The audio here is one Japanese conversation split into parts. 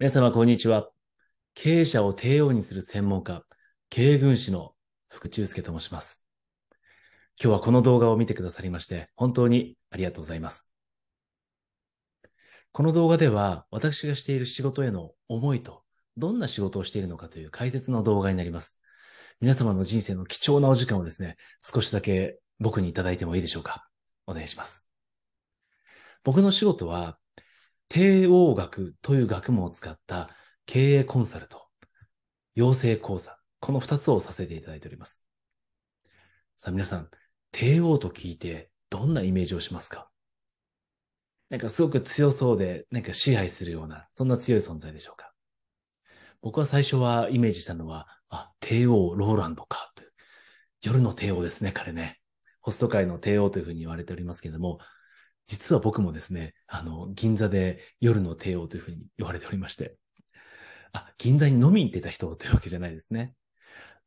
皆様、こんにちは。経営者を帝王にする専門家、経営軍師の福中介と申します。今日はこの動画を見てくださりまして、本当にありがとうございます。この動画では、私がしている仕事への思いと、どんな仕事をしているのかという解説の動画になります。皆様の人生の貴重なお時間をですね、少しだけ僕にいただいてもいいでしょうか。お願いします。僕の仕事は、帝王学という学問を使った経営コンサルと養成講座、この二つをさせていただいております。さあ皆さん、帝王と聞いてどんなイメージをしますかなんかすごく強そうで、なんか支配するような、そんな強い存在でしょうか僕は最初はイメージしたのは、あ、帝王ローランドか、という。夜の帝王ですね、彼ね。ホスト界の帝王というふうに言われておりますけれども、実は僕もですね、あの、銀座で夜の帝王というふうに言われておりまして、あ、銀座に飲みに行ってた人というわけじゃないですね。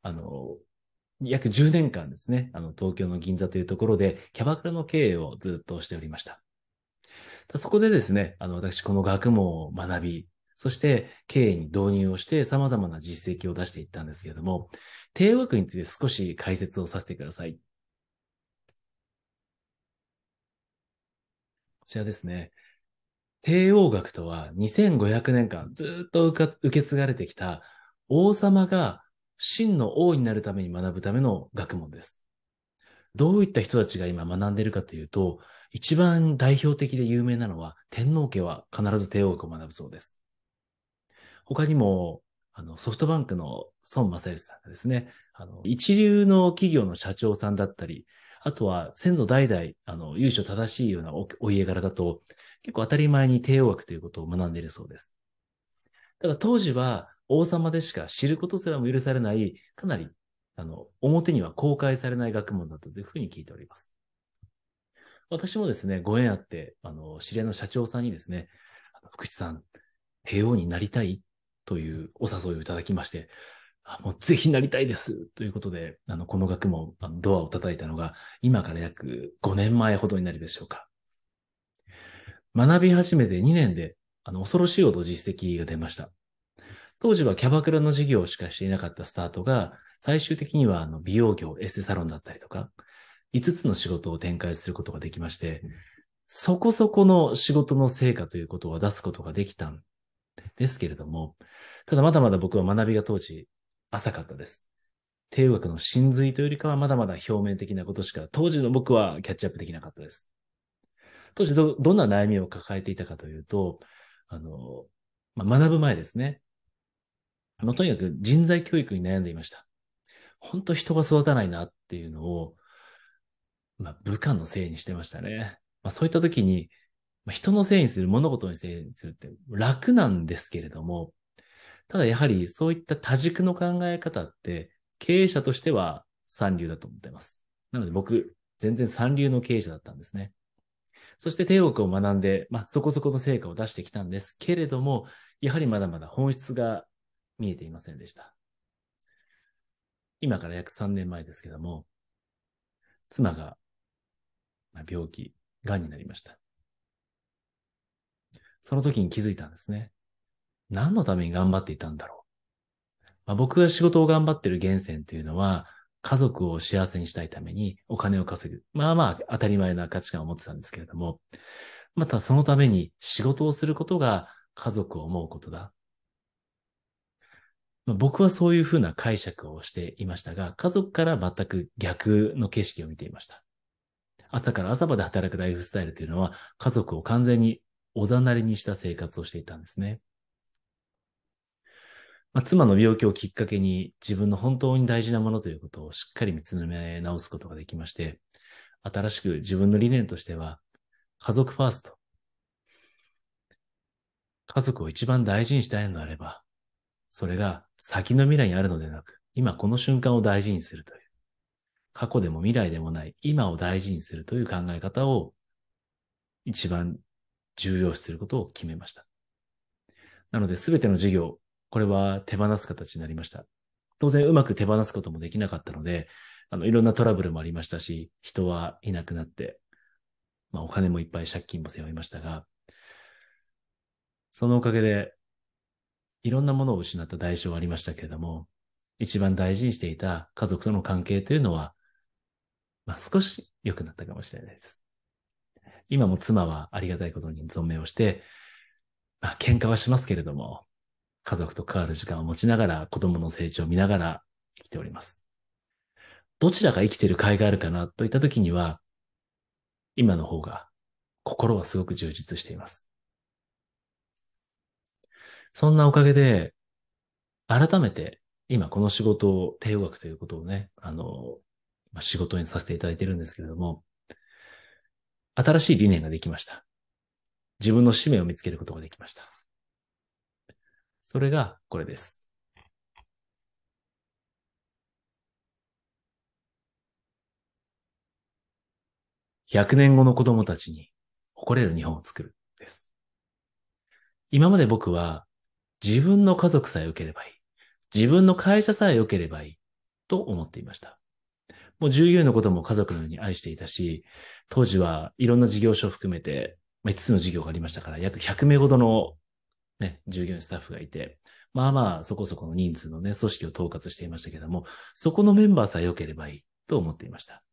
あの、約10年間ですね、あの、東京の銀座というところで、キャバクラの経営をずっとしておりました。そこでですね、あの、私、この学問を学び、そして経営に導入をして様々な実績を出していったんですけれども、帝王学について少し解説をさせてくださいちらですね。帝王学とは2500年間ずっと受け継がれてきた王様が真の王になるために学ぶための学問です。どういった人たちが今学んでいるかというと、一番代表的で有名なのは天皇家は必ず帝王学を学ぶそうです。他にも、あの、ソフトバンクの孫正義さんがですね、あの、一流の企業の社長さんだったり、あとは先祖代々、あの、由緒正しいようなお家柄だと、結構当たり前に帝王学ということを学んでいるそうです。ただ当時は王様でしか知ることすらも許されない、かなり、あの、表には公開されない学問だったというふうに聞いております。私もですね、ご縁あって、あの、知り合いの社長さんにですね、福地さん、帝王になりたいというお誘いをいただきまして、あもうぜひなりたいですということで、あの、この学問、ドアを叩いたのが、今から約5年前ほどになるでしょうか。学び始めて2年で、あの、恐ろしいほど実績が出ました。当時はキャバクラの事業しかしていなかったスタートが、最終的にはあの美容業、エステサロンだったりとか、5つの仕事を展開することができまして、そこそこの仕事の成果ということは出すことができたんですけれども、ただまだまだ僕は学びが当時浅かったです。帝王学の真髄というよりかはまだまだ表面的なことしか、当時の僕はキャッチアップできなかったです。当時ど、どんな悩みを抱えていたかというと、あの、まあ、学ぶ前ですね。もの、とにかく人材教育に悩んでいました。本当人が育たないなっていうのを、まあ、部下のせいにしてましたね。まあ、そういった時に、まあ、人のせいにする、物事にせいにするって楽なんですけれども、ただやはりそういった多軸の考え方って、経営者としては三流だと思っています。なので僕、全然三流の経営者だったんですね。そして帝王を学んで、まあ、そこそこの成果を出してきたんですけれども、やはりまだまだ本質が見えていませんでした。今から約3年前ですけども、妻が、まあ、病気、癌になりました。その時に気づいたんですね。何のために頑張っていたんだろう。まあ、僕が仕事を頑張ってる源泉というのは、家族を幸せにしたいためにお金を稼ぐ。まあまあ当たり前な価値観を持ってたんですけれども、またそのために仕事をすることが家族を思うことだ。まあ、僕はそういうふうな解釈をしていましたが、家族から全く逆の景色を見ていました。朝から朝まで働くライフスタイルというのは家族を完全におざなりにした生活をしていたんですね。まあ、妻の病気をきっかけに自分の本当に大事なものということをしっかり見つめ直すことができまして、新しく自分の理念としては、家族ファースト。家族を一番大事にしたいのであれば、それが先の未来にあるのでなく、今この瞬間を大事にするという。過去でも未来でもない、今を大事にするという考え方を一番重要視することを決めました。なので、すべての事業、これは手放す形になりました。当然うまく手放すこともできなかったので、あの、いろんなトラブルもありましたし、人はいなくなって、まあお金もいっぱい借金も背負いましたが、そのおかげで、いろんなものを失った代償はありましたけれども、一番大事にしていた家族との関係というのは、まあ少し良くなったかもしれないです。今も妻はありがたいことに存命をして、まあ喧嘩はしますけれども、家族と関わる時間を持ちながら、子供の成長を見ながら生きております。どちらが生きてる甲斐があるかなといったときには、今の方が心はすごく充実しています。そんなおかげで、改めて今この仕事を、帝王学ということをね、あの、仕事にさせていただいてるんですけれども、新しい理念ができました。自分の使命を見つけることができました。それがこれです。100年後の子供たちに誇れる日本を作るです。今まで僕は自分の家族さえ良ければいい。自分の会社さえ良ければいいと思っていました。もう従業員のことも家族のように愛していたし、当時はいろんな事業所を含めて、まあ、5つの事業がありましたから、約100名ほどのね、従業員スタッフがいて、まあまあそこそこの人数のね、組織を統括していましたけども、そこのメンバーさえ良ければいいと思っていました。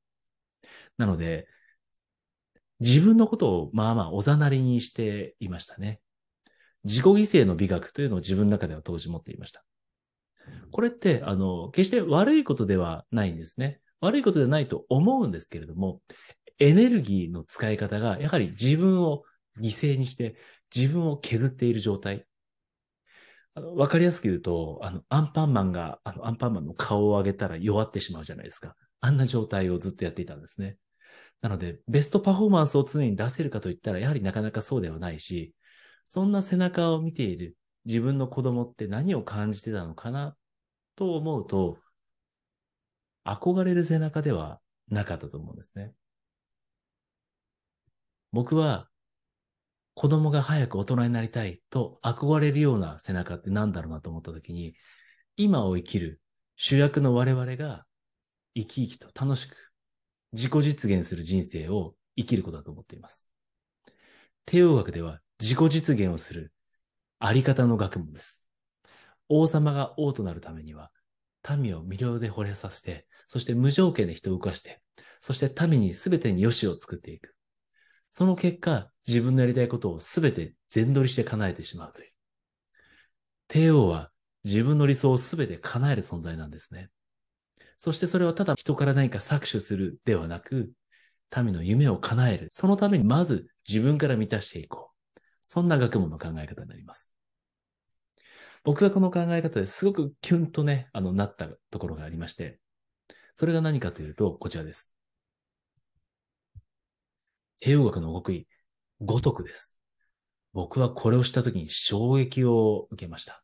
なので、自分のことをまあまあおざなりにしていましたね。自己犠牲の美学というのを自分の中では当時持っていました。これって、あの、決して悪いことではないんですね。悪いことではないと思うんですけれども、エネルギーの使い方が、やはり自分を犠牲にして、自分を削っている状態。わかりやすく言うと、あの、アンパンマンが、あの、アンパンマンの顔を上げたら弱ってしまうじゃないですか。あんな状態をずっとやっていたんですね。なので、ベストパフォーマンスを常に出せるかといったら、やはりなかなかそうではないし、そんな背中を見ている自分の子供って何を感じてたのかなと思うと、憧れる背中ではなかったと思うんですね。僕は子供が早く大人になりたいと憧れるような背中って何だろうなと思った時に、今を生きる主役の我々が生き生きと楽しく自己実現する人生を生きることだと思っています。帝王学では自己実現をするあり方の学問です。王様が王となるためには、民を魅了で惚れさせて、そして無条件で人を動かして、そして民に全てに良しを作っていく。その結果、自分のやりたいことをすべて全取りして叶えてしまうという。帝王は自分の理想をすべて叶える存在なんですね。そしてそれはただ人から何か搾取するではなく、民の夢を叶える。そのためにまず自分から満たしていこう。そんな学問の考え方になります。僕がこの考え方ですごくキュンとね、あの、なったところがありまして、それが何かというと、こちらです。英語学の極意、五徳です。僕はこれをした時に衝撃を受けました。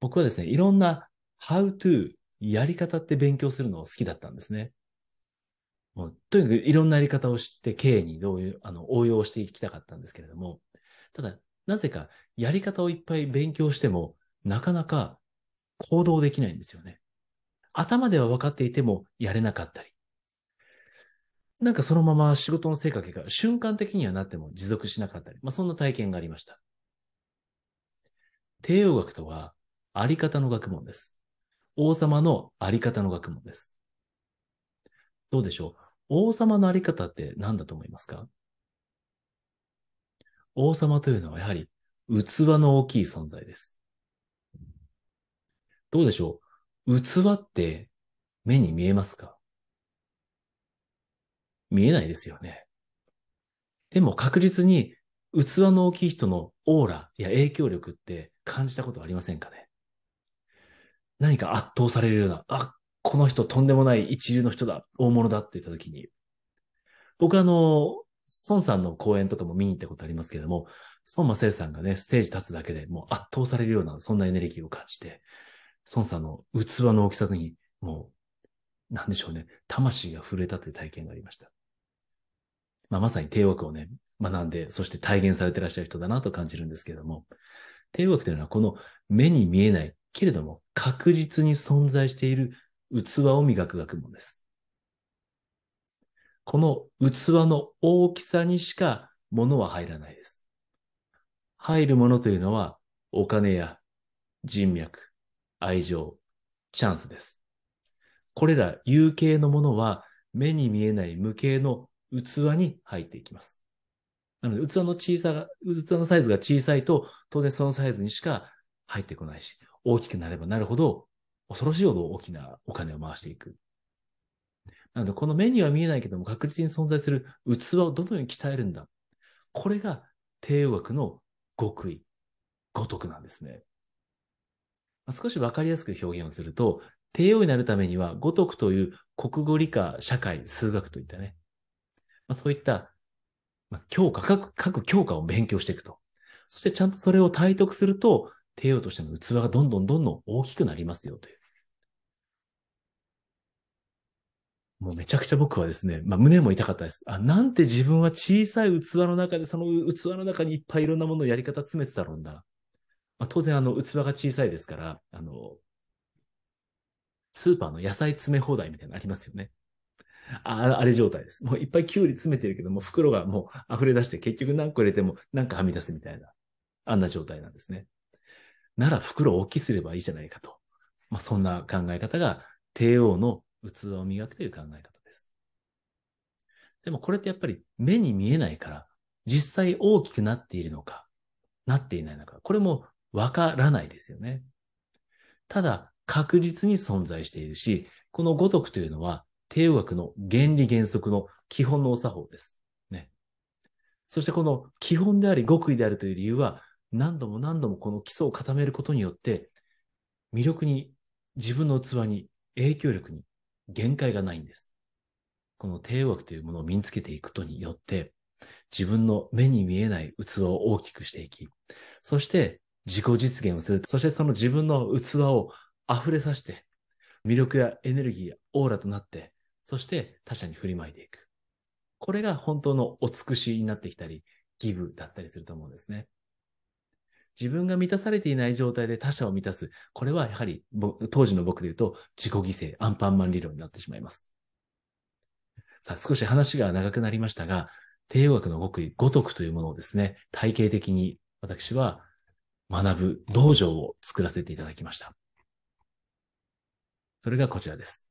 僕はですね、いろんな how to やり方って勉強するのを好きだったんですね。もうとにかくいろんなやり方を知って経営にどういう、あの、応用していきたかったんですけれども、ただ、なぜかやり方をいっぱい勉強しても、なかなか行動できないんですよね。頭では分かっていてもやれなかったり、なんかそのまま仕事の成果結果、瞬間的にはなっても持続しなかったり、まあそんな体験がありました。帝王学とは、あり方の学問です。王様のあり方の学問です。どうでしょう王様のあり方って何だと思いますか王様というのはやはり器の大きい存在です。どうでしょう器って目に見えますか見えないですよね。でも確実に器の大きい人のオーラや影響力って感じたことありませんかね何か圧倒されるような、あ、この人とんでもない一流の人だ、大物だって言った時に、僕あの、孫さんの講演とかも見に行ったことありますけれども、孫正義さんがね、ステージ立つだけでもう圧倒されるような、そんなエネルギーを感じて、孫さんの器の大きさに、もう、なんでしょうね、魂が震えたという体験がありました。まあ、まさに帝王学をね、学んで、そして体現されてらっしゃる人だなと感じるんですけれども、帝王学というのはこの目に見えないけれども確実に存在している器を磨く学問です。この器の大きさにしか物は入らないです。入るものというのはお金や人脈、愛情、チャンスです。これら有形のものは目に見えない無形の器に入っていきます。なので、器の小さが、器のサイズが小さいと、当然そのサイズにしか入ってこないし、大きくなればなるほど、恐ろしいほど大きなお金を回していく。なので、この目には見えないけども、確実に存在する器をどのように鍛えるんだ。これが、帝王学の極意、五徳なんですね。少しわかりやすく表現をすると、帝王になるためには、五徳という国語理科、社会、数学といったね、まあ、そういった、まあ、教科、各、各教科を勉強していくと。そしてちゃんとそれを体得すると、帝王としての器がどんどんどんどん大きくなりますよという。もうめちゃくちゃ僕はですね、まあ胸も痛かったです。あ、なんて自分は小さい器の中で、その器の中にいっぱいいろんなもののやり方詰めてたろうんだ。まあ当然あの器が小さいですから、あの、スーパーの野菜詰め放題みたいなのありますよね。ああれ状態です。もういっぱいキュウリ詰めてるけども、袋がもう溢れ出して結局何個入れても何かはみ出すみたいな、あんな状態なんですね。なら袋を大きすればいいじゃないかと。まあ、そんな考え方が帝王の器を磨くという考え方です。でもこれってやっぱり目に見えないから、実際大きくなっているのか、なっていないのか、これもわからないですよね。ただ、確実に存在しているし、この五徳というのは帝王学の原理原則の基本のお作法です。ね。そしてこの基本であり極意であるという理由は、何度も何度もこの基礎を固めることによって、魅力に、自分の器に、影響力に限界がないんです。この帝王学というものを身につけていくことによって、自分の目に見えない器を大きくしていき、そして自己実現をする。そしてその自分の器を溢れさせて、魅力やエネルギーやオーラとなって、そして他者に振りまいていく。これが本当のお尽くしになってきたり、ギブだったりすると思うんですね。自分が満たされていない状態で他者を満たす。これはやはり、当時の僕で言うと自己犠牲、アンパンマン理論になってしまいます。さあ、少し話が長くなりましたが、帝王学の極意、五徳というものをですね、体系的に私は学ぶ道場を作らせていただきました。それがこちらです。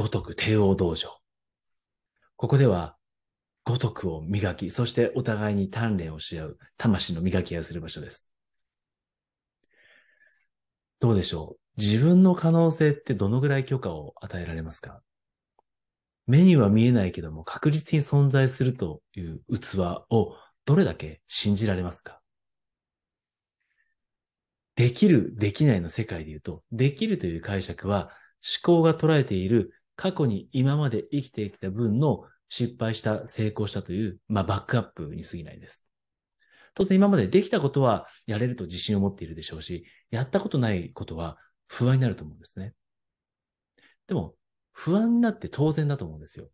五徳帝王道場。ここでは、五徳を磨き、そしてお互いに鍛錬をし合う、魂の磨き合いをする場所です。どうでしょう自分の可能性ってどのぐらい許可を与えられますか目には見えないけども確実に存在するという器をどれだけ信じられますかできる、できないの世界で言うと、できるという解釈は思考が捉えている過去に今まで生きてきた分の失敗した、成功したという、まあ、バックアップに過ぎないです。当然今までできたことはやれると自信を持っているでしょうし、やったことないことは不安になると思うんですね。でも、不安になって当然だと思うんですよ。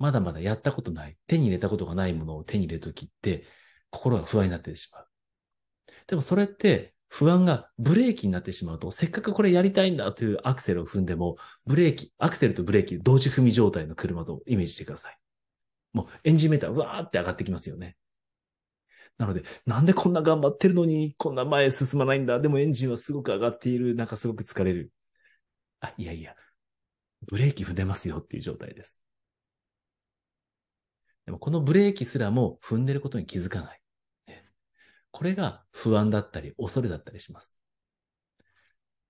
まだまだやったことない、手に入れたことがないものを手に入れるときって、心が不安になってしまう。でもそれって、不安がブレーキになってしまうと、せっかくこれやりたいんだというアクセルを踏んでも、ブレーキ、アクセルとブレーキ同時踏み状態の車とイメージしてください。もうエンジンメーターわーって上がってきますよね。なので、なんでこんな頑張ってるのに、こんな前進まないんだ。でもエンジンはすごく上がっている。なんかすごく疲れる。あ、いやいや、ブレーキ踏んでますよっていう状態です。でもこのブレーキすらも踏んでることに気づかない。これが不安だったり、恐れだったりします。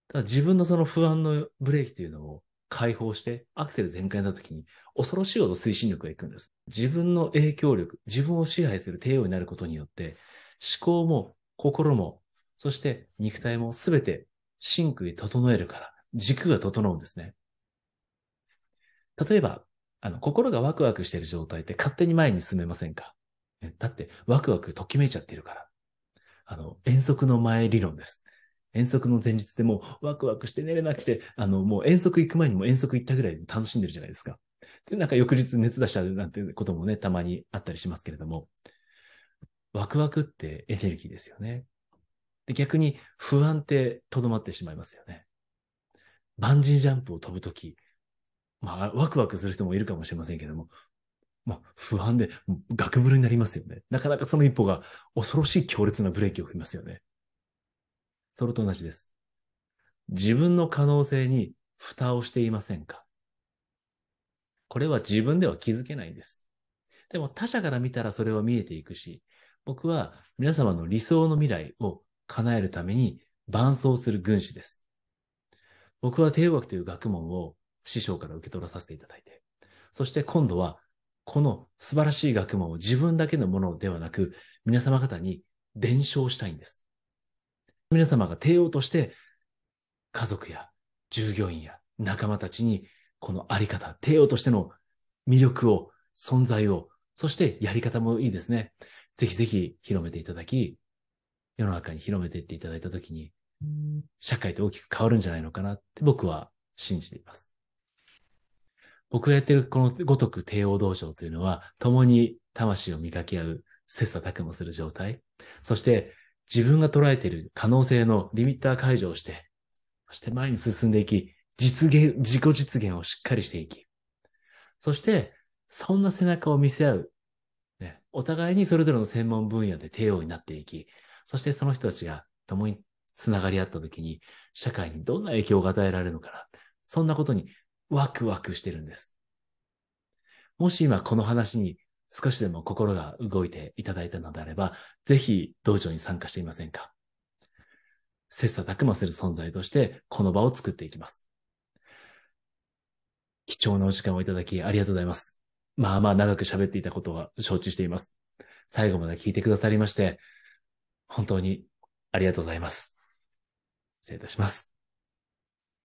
ただ自分のその不安のブレーキというのを解放してアクセル全開になった時に恐ろしいほど推進力がいくんです。自分の影響力、自分を支配する帝王になることによって思考も心もそして肉体も全て真空に整えるから軸が整うんですね。例えば、あの、心がワクワクしている状態って勝手に前に進めませんか、ね、だってワクワクときめいちゃってるから。あの、遠足の前理論です。遠足の前日でもうワクワクして寝れなくて、あの、もう遠足行く前にも遠足行ったぐらいで楽しんでるじゃないですか。で、なんか翌日熱出しちゃうなんてこともね、たまにあったりしますけれども、ワクワクってエネルギーですよね。で逆に不安ってとどまってしまいますよね。バンジージャンプを飛ぶとき、まあ、ワクワクする人もいるかもしれませんけども、まあ、不安で、ガクブルになりますよね。なかなかその一歩が恐ろしい強烈なブレーキを踏みますよね。それと同じです。自分の可能性に蓋をしていませんかこれは自分では気づけないんです。でも他者から見たらそれは見えていくし、僕は皆様の理想の未来を叶えるために伴走する軍師です。僕は帝王学という学問を師匠から受け取らさせていただいて、そして今度はこの素晴らしい学問を自分だけのものではなく、皆様方に伝承したいんです。皆様が帝王として、家族や従業員や仲間たちに、このあり方、帝王としての魅力を、存在を、そしてやり方もいいですね。ぜひぜひ広めていただき、世の中に広めていっていただいたときに、社会って大きく変わるんじゃないのかなって僕は信じています。僕がやってるこのごとく帝王道場というのは、共に魂を磨き合う、切磋琢磨する状態。そして、自分が捉えている可能性のリミッター解除をして、そして前に進んでいき、実現、自己実現をしっかりしていき。そして、そんな背中を見せ合う。ね、お互いにそれぞれの専門分野で帝王になっていき、そしてその人たちが共につながり合った時に、社会にどんな影響が与えられるのかな。そんなことにワクワクしてるんです。もし今この話に少しでも心が動いていただいたのであれば、ぜひ道場に参加してみませんか切磋琢磨する存在としてこの場を作っていきます。貴重なお時間をいただきありがとうございます。まあまあ長く喋っていたことは承知しています。最後まで聞いてくださりまして、本当にありがとうございます。失礼いたします。